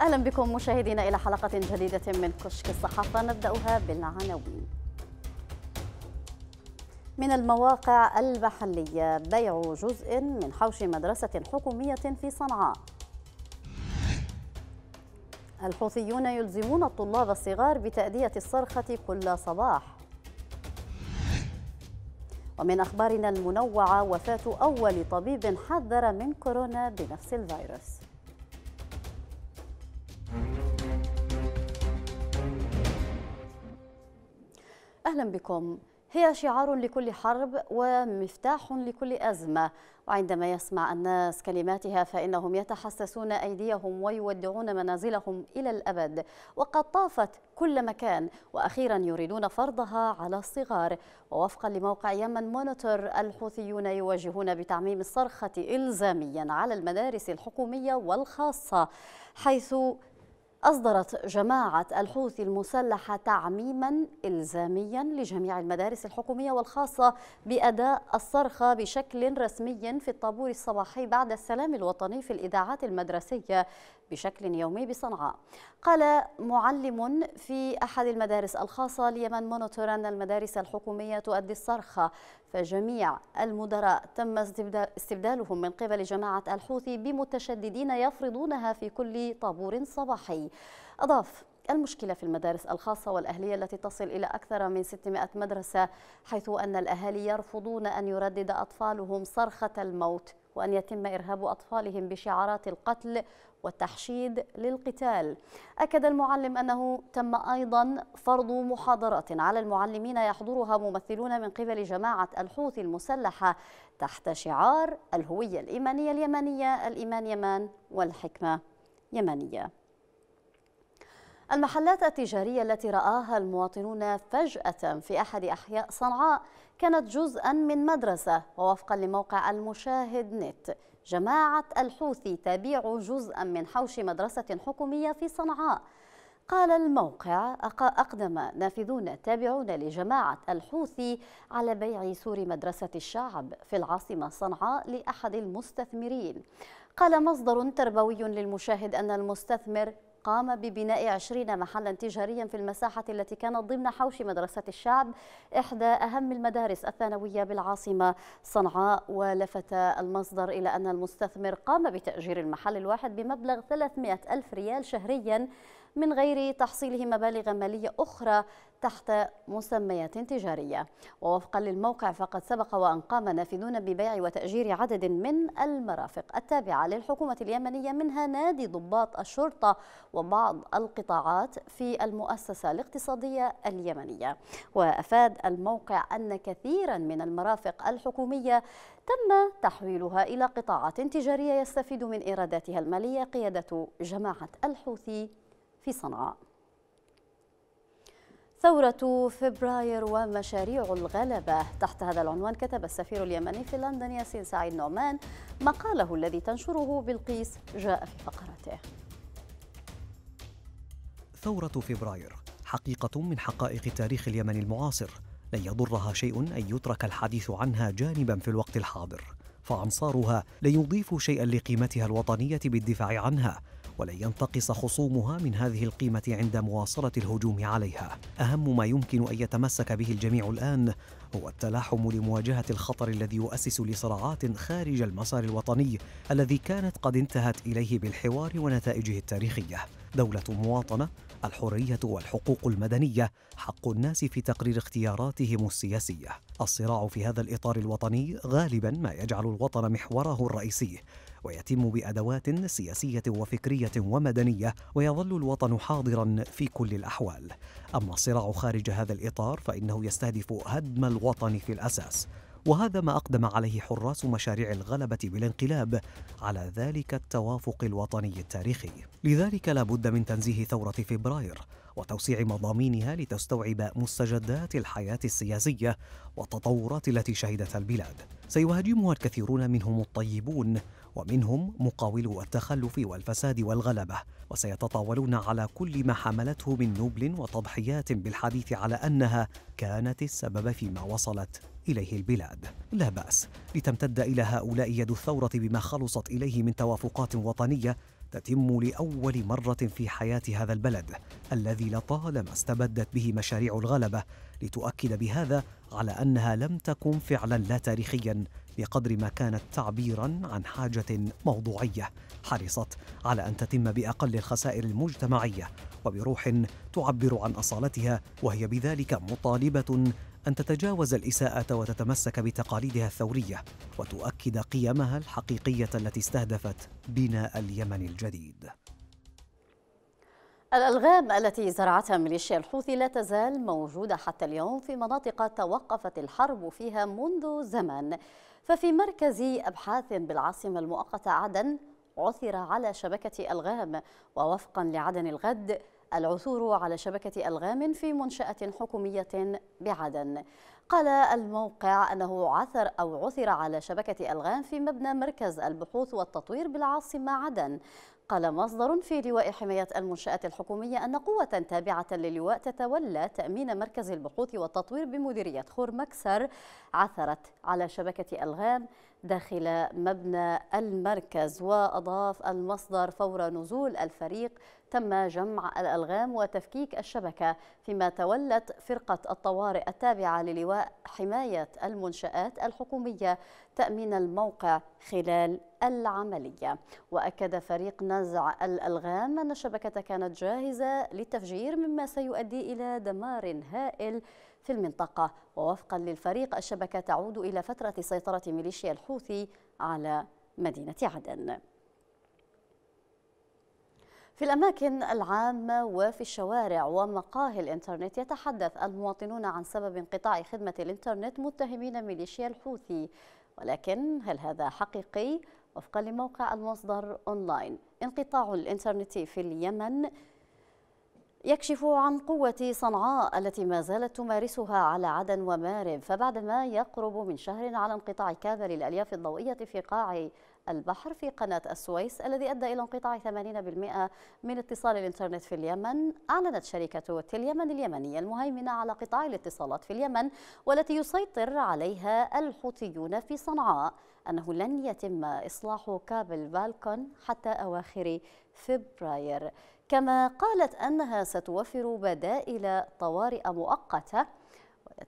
أهلا بكم مشاهدينا إلى حلقة جديدة من كشك الصحافة نبدأها بالعناوين من المواقع المحلية بيع جزء من حوش مدرسة حكومية في صنعاء الحوثيون يلزمون الطلاب الصغار بتأدية الصرخة كل صباح ومن أخبارنا المنوعة وفاة أول طبيب حذر من كورونا بنفس الفيروس أهلا بكم هي شعار لكل حرب ومفتاح لكل أزمة وعندما يسمع الناس كلماتها فإنهم يتحسسون أيديهم ويودعون منازلهم إلى الأبد وقد طافت كل مكان وأخيرا يريدون فرضها على الصغار ووفقا لموقع يمن مونيتور الحوثيون يواجهون بتعميم الصرخة إلزاميا على المدارس الحكومية والخاصة حيث أصدرت جماعة الحوثي المسلحة تعميما إلزاميا لجميع المدارس الحكومية والخاصة بأداء الصرخة بشكل رسمي في الطابور الصباحي بعد السلام الوطني في الإذاعات المدرسية بشكل يومي بصنعاء قال معلم في أحد المدارس الخاصة ليمن مونيتور أن المدارس الحكومية تؤدي الصرخة فجميع المدراء تم استبدالهم من قبل جماعة الحوثي بمتشددين يفرضونها في كل طابور صباحي أضاف المشكلة في المدارس الخاصة والأهلية التي تصل إلى أكثر من 600 مدرسة حيث أن الأهالي يرفضون أن يردد أطفالهم صرخة الموت وأن يتم إرهاب أطفالهم بشعارات القتل والتحشيد للقتال أكد المعلم أنه تم أيضا فرض محاضرات على المعلمين يحضرها ممثلون من قبل جماعة الحوثي المسلحة تحت شعار الهوية الإيمانية اليمنية الإيمان يمان والحكمة يمنية المحلات التجارية التي رآها المواطنون فجأة في أحد أحياء صنعاء كانت جزءا من مدرسة ووفقا لموقع المشاهد نت جماعة الحوثي تبيع جزءا من حوش مدرسة حكومية في صنعاء قال الموقع أقدم نافذون تابعون لجماعة الحوثي على بيع سور مدرسة الشعب في العاصمة صنعاء لأحد المستثمرين قال مصدر تربوي للمشاهد أن المستثمر قام ببناء 20 محلا تجاريا في المساحة التي كانت ضمن حوش مدرسة الشعب إحدى أهم المدارس الثانوية بالعاصمة صنعاء ولفت المصدر إلى أن المستثمر قام بتأجير المحل الواحد بمبلغ 300 ألف ريال شهريا من غير تحصيله مبالغ مالية أخرى تحت مسميات تجارية ووفقا للموقع فقد سبق وأن قام نافذون ببيع وتأجير عدد من المرافق التابعة للحكومة اليمنية منها نادي ضباط الشرطة وبعض القطاعات في المؤسسة الاقتصادية اليمنية وأفاد الموقع أن كثيرا من المرافق الحكومية تم تحويلها إلى قطاعات تجارية يستفيد من إيراداتها المالية قيادة جماعة الحوثي في صنعاء ثورة فبراير ومشاريع الغلبة تحت هذا العنوان كتب السفير اليمني في لندن ياسين سعيد نعمان مقاله الذي تنشره بالقيس جاء في فقرته ثورة فبراير حقيقة من حقائق التاريخ اليمني المعاصر لن يضرها شيء أن يترك الحديث عنها جانبا في الوقت الحاضر فأنصارها لن يضيفوا شيئا لقيمتها الوطنية بالدفاع عنها ولن ينتقص خصومها من هذه القيمة عند مواصلة الهجوم عليها. أهم ما يمكن أن يتمسك به الجميع الآن هو التلاحم لمواجهة الخطر الذي يؤسس لصراعات خارج المسار الوطني الذي كانت قد انتهت إليه بالحوار ونتائجه التاريخية. دولة مواطنة الحرية والحقوق المدنية حق الناس في تقرير اختياراتهم السياسية. الصراع في هذا الإطار الوطني غالبا ما يجعل الوطن محوره الرئيسي ويتم بادوات سياسيه وفكريه ومدنيه ويظل الوطن حاضرا في كل الاحوال اما الصراع خارج هذا الاطار فانه يستهدف هدم الوطن في الاساس وهذا ما أقدم عليه حراس مشاريع الغلبة بالانقلاب على ذلك التوافق الوطني التاريخي لذلك لا بد من تنزيه ثورة فبراير وتوسيع مضامينها لتستوعب مستجدات الحياة السياسية والتطورات التي شهدتها البلاد سيهاجمها الكثيرون منهم الطيبون ومنهم مقاولو التخلف والفساد والغلبة وسيتطاولون على كل ما حملته من نبل وتضحيات بالحديث على أنها كانت السبب فيما وصلت إليه البلاد لا بأس لتمتد إلى هؤلاء يد الثورة بما خلصت إليه من توافقات وطنية تتم لأول مرة في حياة هذا البلد الذي لطالما استبدت به مشاريع الغلبة لتؤكد بهذا على أنها لم تكن فعلا لا تاريخيا بقدر ما كانت تعبيرا عن حاجة موضوعية حرصت على أن تتم بأقل الخسائر المجتمعية وبروح تعبر عن أصالتها وهي بذلك مطالبة أن تتجاوز الإساءة وتتمسك بتقاليدها الثورية وتؤكد قيمها الحقيقية التي استهدفت بناء اليمن الجديد الألغام التي زرعتها ميليشيا الحوثي لا تزال موجودة حتى اليوم في مناطق توقفت الحرب فيها منذ زمن ففي مركز أبحاث بالعاصمة المؤقتة عدن عثر على شبكة ألغام ووفقا لعدن الغد العثور على شبكة ألغام في منشأة حكومية بعدن قال الموقع أنه عثر أو عثر على شبكة ألغام في مبنى مركز البحوث والتطوير بالعاصمة عدن قال مصدر في لواء حماية المنشآت الحكومية أن قوة تابعة للواء تتولى تأمين مركز البحوث والتطوير بمديرية خور مكسر عثرت على شبكة ألغام داخل مبنى المركز وأضاف المصدر فور نزول الفريق تم جمع الألغام وتفكيك الشبكة فيما تولت فرقة الطوارئ التابعة للواء حماية المنشآت الحكومية تأمين الموقع خلال العملية وأكد فريق نزع الألغام أن الشبكة كانت جاهزة للتفجير مما سيؤدي إلى دمار هائل في المنطقة ووفقا للفريق الشبكة تعود إلى فترة سيطرة ميليشيا الحوثي على مدينة عدن في الأماكن العامة وفي الشوارع ومقاهي الإنترنت يتحدث المواطنون عن سبب انقطاع خدمة الإنترنت متهمين ميليشيا الحوثي ولكن هل هذا حقيقي؟ وفقا لموقع المصدر أونلاين انقطاع الإنترنت في اليمن يكشف عن قوة صنعاء التي ما زالت تمارسها على عدن ومارب فبعدما يقرب من شهر على انقطاع كابل الألياف الضوئية في قاع البحر في قناة السويس الذي أدى إلى انقطاع 80% من اتصال الإنترنت في اليمن أعلنت شركة اليمن اليمنية المهيمنة على قطاع الاتصالات في اليمن والتي يسيطر عليها الحوثيون في صنعاء أنه لن يتم إصلاح كابل بالكون حتى أواخر فبراير كما قالت أنها ستوفر بدائل طوارئ مؤقتة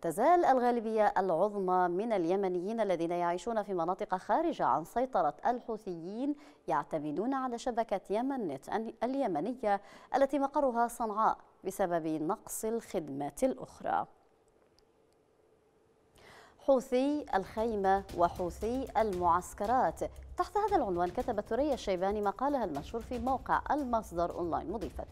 تزال الغالبية العظمى من اليمنيين الذين يعيشون في مناطق خارجة عن سيطرة الحوثيين يعتمدون على شبكة يمن نت اليمنية التي مقرها صنعاء بسبب نقص الخدمات الأخرى حوثي الخيمة وحوثي المعسكرات تحت هذا العنوان كتبت ثريا الشيباني مقالها المنشور في موقع المصدر أونلاين مضيفة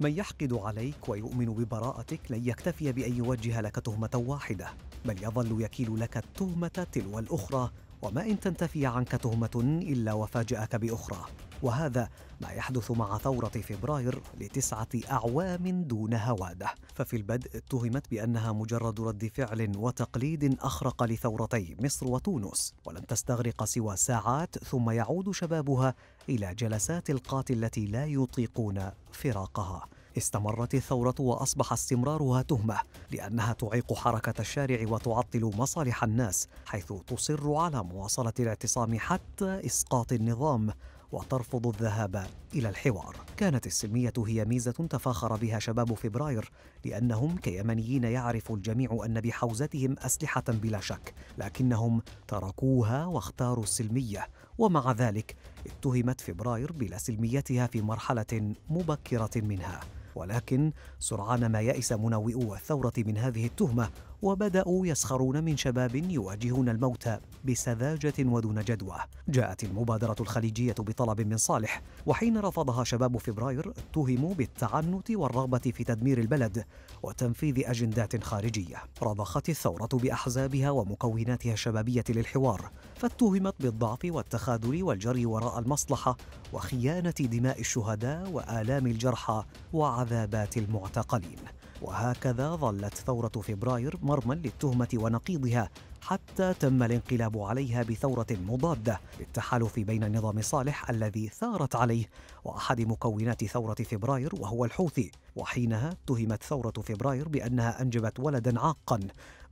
من يحقد عليك ويؤمن ببراءتك لن يكتفي بأن يوجه لك تهمة واحدة بل يظل يكيل لك التهمة تلو الأخرى وما إن تنتفي عنك تهمة إلا وفاجأك بأخرى وهذا ما يحدث مع ثورة فبراير لتسعة أعوام دون هوادة ففي البدء اتهمت بأنها مجرد رد فعل وتقليد أخرق لثورتي مصر وتونس ولم تستغرق سوى ساعات ثم يعود شبابها إلى جلسات القاتل التي لا يطيقون فراقها استمرت الثورة وأصبح استمرارها تهمة لأنها تعيق حركة الشارع وتعطل مصالح الناس حيث تصر على مواصلة الاعتصام حتى إسقاط النظام وترفض الذهاب إلى الحوار كانت السلمية هي ميزة تفاخر بها شباب فبراير لأنهم كيمنيين يعرف الجميع أن بحوزتهم أسلحة بلا شك لكنهم تركوها واختاروا السلمية ومع ذلك اتهمت فبراير بلا سلميتها في مرحلة مبكرة منها ولكن سرعان ما يئس منوئو الثورة من هذه التهمة وبدأوا يسخرون من شباب يواجهون الموت بسذاجة ودون جدوى جاءت المبادرة الخليجية بطلب من صالح وحين رفضها شباب فبراير اتهموا بالتعنت والرغبة في تدمير البلد وتنفيذ أجندات خارجية رضخت الثورة بأحزابها ومكوناتها الشبابية للحوار فاتهمت بالضعف والتخاذل والجري وراء المصلحة وخيانة دماء الشهداء وآلام الجرحى وعذابات المعتقلين وهكذا ظلت ثورة فبراير مرما للتهمة ونقيضها حتى تم الانقلاب عليها بثورة مضادة للتحالف بين النظام صالح الذي ثارت عليه وأحد مكونات ثورة فبراير وهو الحوثي وحينها اتهمت ثورة فبراير بأنها أنجبت ولدا عاقا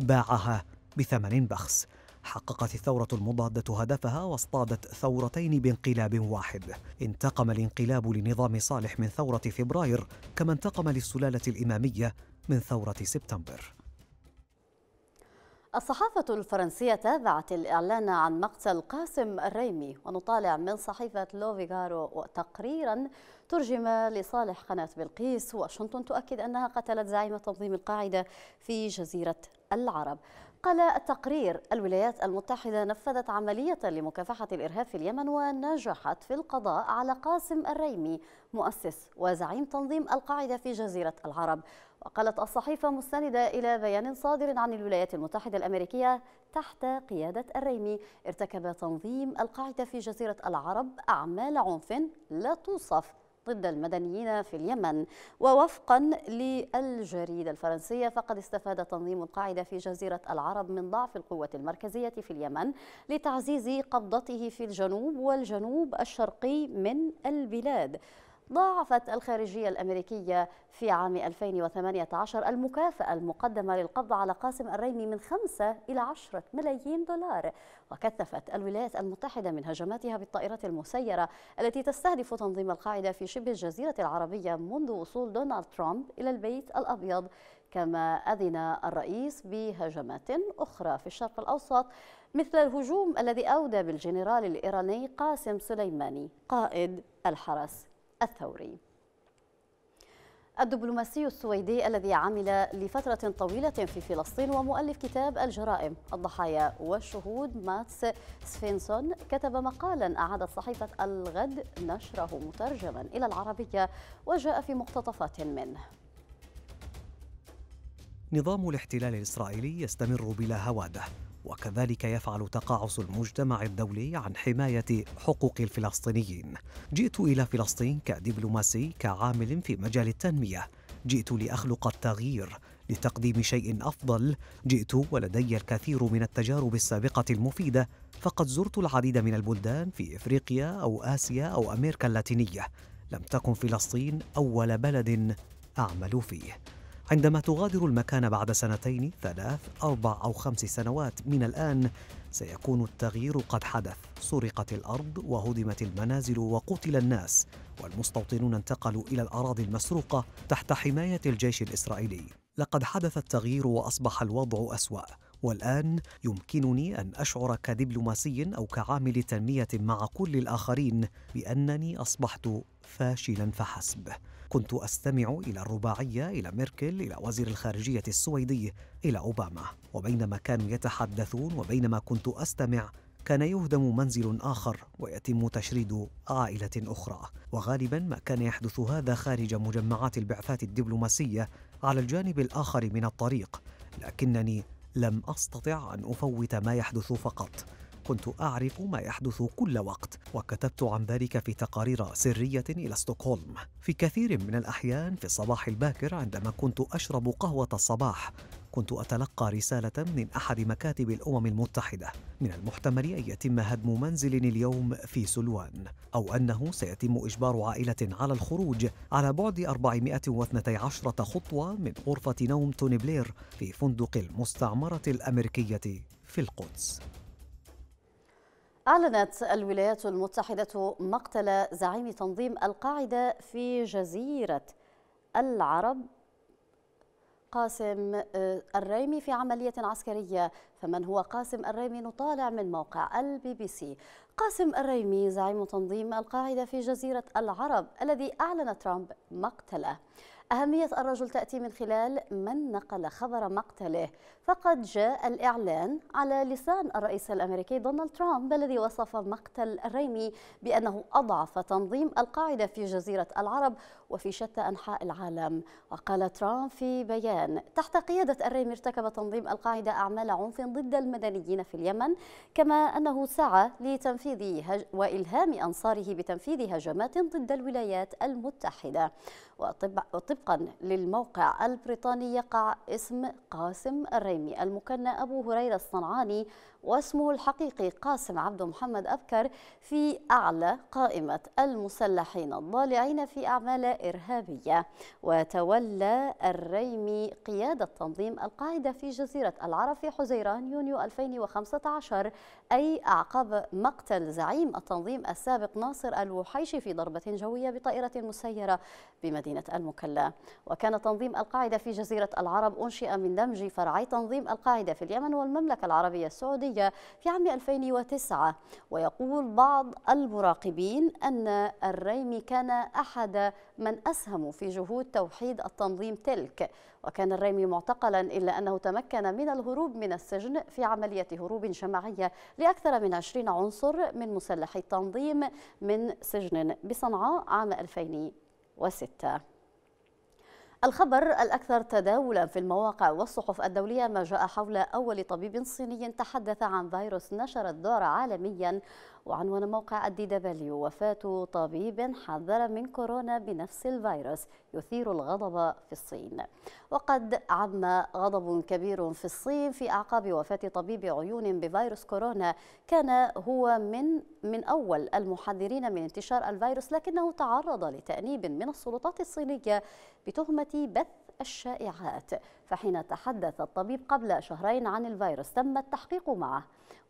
باعها بثمن بخس حققت الثورة المضادة هدفها واصطادت ثورتين بانقلاب واحد انتقم الانقلاب لنظام صالح من ثورة فبراير كما انتقم للسلالة الإمامية من ثورة سبتمبر الصحافة الفرنسية تابعت الإعلان عن مقتل قاسم الريمي ونطالع من صحيفة لوفيغارو تقريرا ترجم لصالح قناة بلقيس واشنطن تؤكد أنها قتلت زعيم تنظيم القاعدة في جزيرة العرب قال التقرير الولايات المتحدة نفذت عملية لمكافحة الإرهاب في اليمن ونجحت في القضاء على قاسم الريمي مؤسس وزعيم تنظيم القاعدة في جزيرة العرب وقالت الصحيفة مستندة إلى بيان صادر عن الولايات المتحدة الأمريكية تحت قيادة الريمي ارتكب تنظيم القاعدة في جزيرة العرب أعمال عنف لا توصف ضد المدنيين في اليمن ووفقا للجريدة الفرنسية فقد استفاد تنظيم القاعدة في جزيرة العرب من ضعف القوة المركزية في اليمن لتعزيز قبضته في الجنوب والجنوب الشرقي من البلاد ضاعفت الخارجية الأمريكية في عام 2018 المكافأة المقدمة للقبض على قاسم الريمي من 5 إلى 10 ملايين دولار وكثفت الولايات المتحدة من هجماتها بالطائرات المسيرة التي تستهدف تنظيم القاعدة في شبه الجزيرة العربية منذ وصول دونالد ترامب إلى البيت الأبيض كما أذن الرئيس بهجمات أخرى في الشرق الأوسط مثل الهجوم الذي أودى بالجنرال الإيراني قاسم سليماني قائد الحرس الثوري الدبلوماسي السويدي الذي عمل لفترة طويلة في فلسطين ومؤلف كتاب الجرائم الضحايا والشهود ماتس سفينسون كتب مقالا أعادت صحيفة الغد نشره مترجما إلى العربية وجاء في مقتطفات منه نظام الاحتلال الإسرائيلي يستمر بلا هواده وكذلك يفعل تقاعس المجتمع الدولي عن حماية حقوق الفلسطينيين جئت إلى فلسطين كدبلوماسي كعامل في مجال التنمية جئت لأخلق التغيير لتقديم شيء أفضل جئت ولدي الكثير من التجارب السابقة المفيدة فقد زرت العديد من البلدان في إفريقيا أو آسيا أو أمريكا اللاتينية لم تكن فلسطين أول بلد أعمل فيه عندما تغادر المكان بعد سنتين ثلاث أربع أو خمس سنوات من الآن سيكون التغيير قد حدث سرقت الأرض وهدمت المنازل وقتل الناس والمستوطنون انتقلوا إلى الأراضي المسروقة تحت حماية الجيش الإسرائيلي لقد حدث التغيير وأصبح الوضع أسوأ والآن يمكنني أن أشعر كدبلوماسي أو كعامل تنمية مع كل الآخرين بأنني أصبحت فاشلا فحسب كنت أستمع إلى الرباعية إلى ميركل إلى وزير الخارجية السويدي إلى أوباما وبينما كانوا يتحدثون وبينما كنت أستمع كان يهدم منزل آخر ويتم تشريد عائلة أخرى وغالبا ما كان يحدث هذا خارج مجمعات البعثات الدبلوماسية على الجانب الآخر من الطريق لكنني لم أستطع أن أفوت ما يحدث فقط كنت أعرف ما يحدث كل وقت وكتبت عن ذلك في تقارير سرية إلى ستوكهولم في كثير من الأحيان في الصباح الباكر عندما كنت أشرب قهوة الصباح كنت أتلقى رسالة من أحد مكاتب الأمم المتحدة من المحتمل أن يتم هدم منزل اليوم في سلوان أو أنه سيتم إجبار عائلة على الخروج على بعد 412 خطوة من غرفة نوم توني بلير في فندق المستعمرة الأمريكية في القدس أعلنت الولايات المتحدة مقتل زعيم تنظيم القاعدة في جزيرة العرب قاسم آه، الريمي في عملية عسكرية فمن هو قاسم الريمي نطالع من موقع البي بي سي قاسم الريمي زعيم تنظيم القاعدة في جزيرة العرب الذي أعلن ترامب مقتله أهمية الرجل تأتي من خلال من نقل خبر مقتله فقد جاء الإعلان على لسان الرئيس الأمريكي دونالد ترامب الذي وصف مقتل الريمي بأنه أضعف تنظيم القاعدة في جزيرة العرب وفي شتى أنحاء العالم وقال ترامب في بيان تحت قيادة الريمي ارتكب تنظيم القاعدة أعمال عنف ضد المدنيين في اليمن كما أنه سعى لتنفيذ وإلهام أنصاره بتنفيذ هجمات ضد الولايات المتحدة وطبقا للموقع البريطاني يقع اسم قاسم الريمي المكنى أبو هريرة الصنعاني واسمه الحقيقي قاسم عبد محمد أبكر في أعلى قائمة المسلحين الضالعين في أعمال إرهابية وتولى الريمي قيادة تنظيم القاعدة في جزيرة العرب في حزيران يونيو 2015 أي أعقب مقتل زعيم التنظيم السابق ناصر الوحيشي في ضربة جوية بطائرة مسيرة بمدينة المكلا وكان تنظيم القاعدة في جزيرة العرب أنشئ من دمج فرعي تنظيم القاعدة في اليمن والمملكة العربية السعودية الجنسية في عام 2009 ويقول بعض المراقبين أن الريمي كان أحد من أسهموا في جهود توحيد التنظيم تلك وكان الريمي معتقلا إلا أنه تمكن من الهروب من السجن في عملية هروب جماعية لأكثر من 20 عنصر من مسلحي التنظيم من سجن بصنعاء عام 2006 الخبر الأكثر تداولا في المواقع والصحف الدولية ما جاء حول أول طبيب صيني تحدث عن فيروس نشر الذعر عالميا وعنوان موقع الدي دبليو وفاة طبيب حذر من كورونا بنفس الفيروس يثير الغضب في الصين وقد عم غضب كبير في الصين في أعقاب وفاة طبيب عيون بفيروس كورونا كان هو من من أول المحذرين من انتشار الفيروس لكنه تعرض لتأنيب من السلطات الصينية بتهمة بث الشائعات فحين تحدث الطبيب قبل شهرين عن الفيروس تم التحقيق معه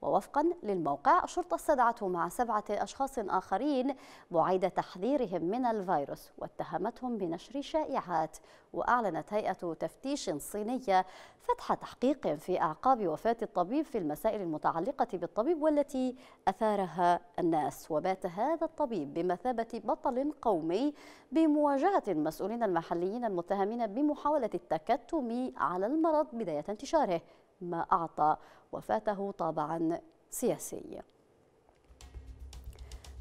ووفقا للموقع الشرطة استدعته مع سبعة أشخاص آخرين بعيد تحذيرهم من الفيروس واتهمتهم بنشر شائعات وأعلنت هيئة تفتيش صينية فتح تحقيق في أعقاب وفاة الطبيب في المسائل المتعلقة بالطبيب والتي أثارها الناس وبات هذا الطبيب بمثابة بطل قومي بمواجهة المسؤولين المحليين المتهمين بمحاولة التكتم على المرض بداية انتشاره ما أعطى وفاته طابعا سياسي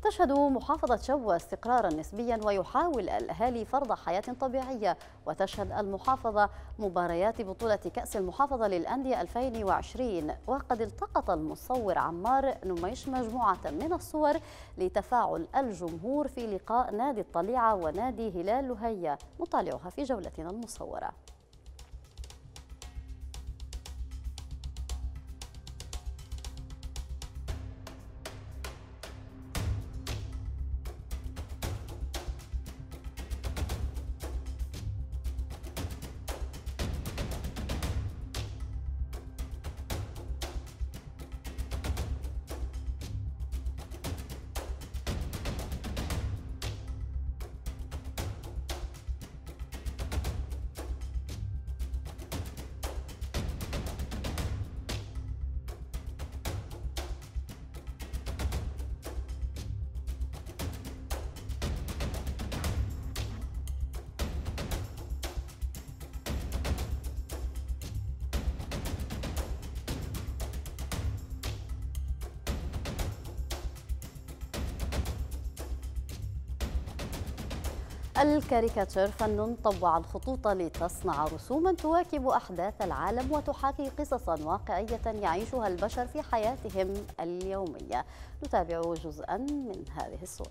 تشهد محافظة شبوة استقرارا نسبيا ويحاول الأهالي فرض حياة طبيعية وتشهد المحافظة مباريات بطولة كأس المحافظة للأندية 2020 وقد التقط المصور عمار نميش مجموعة من الصور لتفاعل الجمهور في لقاء نادي الطليعة ونادي هلال لهيا نطالعها في جولتنا المصورة الكاريكاتير فن طبع الخطوط لتصنع رسوما تواكب أحداث العالم وتحاكي قصصا واقعية يعيشها البشر في حياتهم اليومية نتابع جزءا من هذه الصورة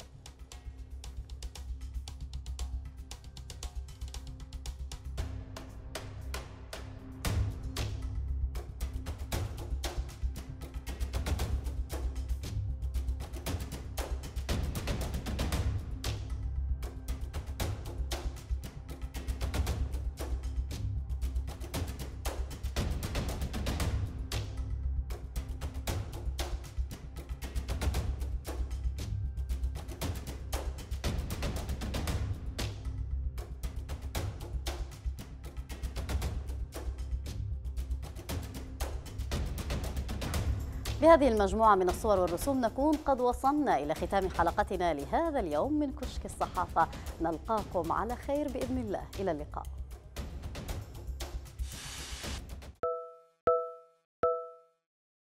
بهذه المجموعة من الصور والرسوم نكون قد وصلنا إلى ختام حلقتنا لهذا اليوم من كشك الصحافة نلقاكم على خير بإذن الله إلى اللقاء